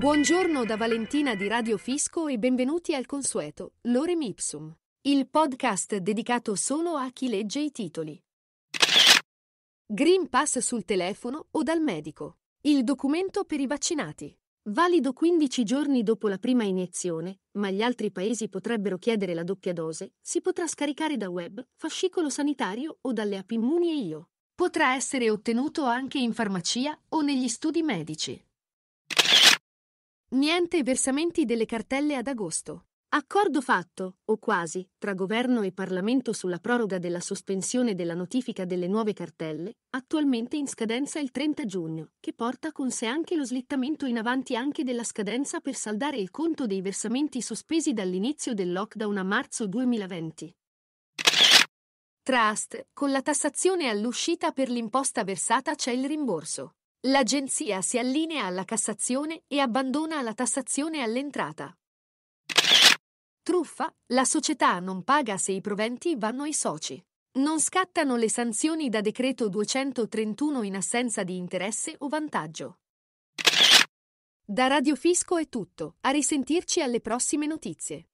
Buongiorno da Valentina di Radio Fisco e benvenuti al consueto Lorem Ipsum, il podcast dedicato solo a chi legge i titoli. Green Pass sul telefono o dal medico. Il documento per i vaccinati. Valido 15 giorni dopo la prima iniezione, ma gli altri paesi potrebbero chiedere la doppia dose, si potrà scaricare da web, fascicolo sanitario o dalle app immuni e io. Potrà essere ottenuto anche in farmacia o negli studi medici. Niente versamenti delle cartelle ad agosto. Accordo fatto, o quasi, tra governo e Parlamento sulla proroga della sospensione della notifica delle nuove cartelle, attualmente in scadenza il 30 giugno, che porta con sé anche lo slittamento in avanti anche della scadenza per saldare il conto dei versamenti sospesi dall'inizio del lockdown a marzo 2020. Trust, con la tassazione all'uscita per l'imposta versata c'è il rimborso. L'agenzia si allinea alla Cassazione e abbandona la tassazione all'entrata. Truffa, la società non paga se i proventi vanno ai soci. Non scattano le sanzioni da decreto 231 in assenza di interesse o vantaggio. Da Radio Fisco è tutto, a risentirci alle prossime notizie.